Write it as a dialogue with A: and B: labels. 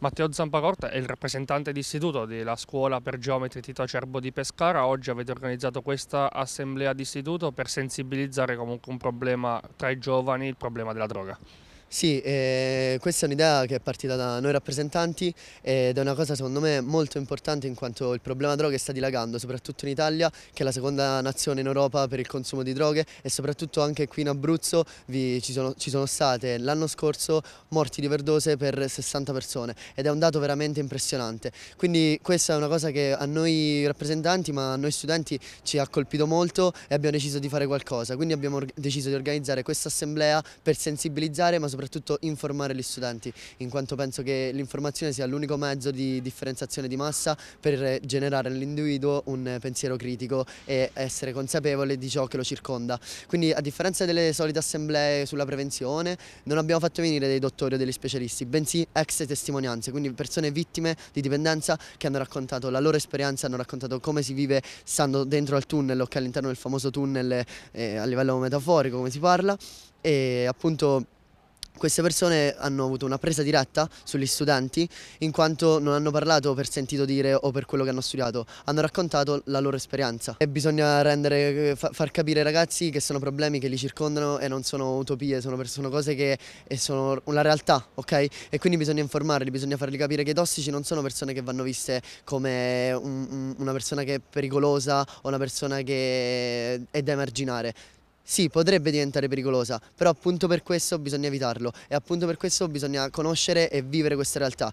A: Matteo Zampacorta è il rappresentante di istituto della scuola per geometri Tito Acerbo di Pescara. Oggi avete organizzato questa assemblea di istituto per sensibilizzare comunque un problema tra i giovani, il problema della droga.
B: Sì, eh, questa è un'idea che è partita da noi rappresentanti ed è una cosa secondo me molto importante in quanto il problema droghe sta dilagando, soprattutto in Italia che è la seconda nazione in Europa per il consumo di droghe e soprattutto anche qui in Abruzzo vi, ci, sono, ci, sono, state l'anno scorso morti di verdose per 60 persone ed è un dato veramente impressionante. Quindi questa è una cosa che a noi rappresentanti ma a noi studenti ci ha colpito molto e abbiamo deciso di fare qualcosa, quindi abbiamo deciso di organizzare questa assemblea per sensibilizzare ma soprattutto soprattutto informare gli studenti, in quanto penso che l'informazione sia l'unico mezzo di differenziazione di massa per generare nell'individuo un pensiero critico e essere consapevole di ciò che lo circonda. Quindi a differenza delle solite assemblee sulla prevenzione, non abbiamo fatto venire dei dottori o degli specialisti, bensì ex testimonianze, quindi persone vittime di dipendenza che hanno raccontato la loro esperienza, hanno raccontato come si vive stando dentro al tunnel o che all'interno del famoso tunnel eh, a livello metaforico come si parla e appunto queste persone hanno avuto una presa diretta sugli studenti in quanto non hanno parlato per sentito dire o per quello che hanno studiato, hanno raccontato la loro esperienza e bisogna rendere, far capire ai ragazzi che sono problemi che li circondano e non sono utopie, sono, sono cose che sono la realtà, ok? E quindi bisogna informarli, bisogna fargli capire che i tossici non sono persone che vanno viste come un, una persona che è pericolosa o una persona che è da emarginare, sì, potrebbe diventare pericolosa, però appunto per questo bisogna evitarlo e appunto per questo bisogna conoscere e vivere questa realtà.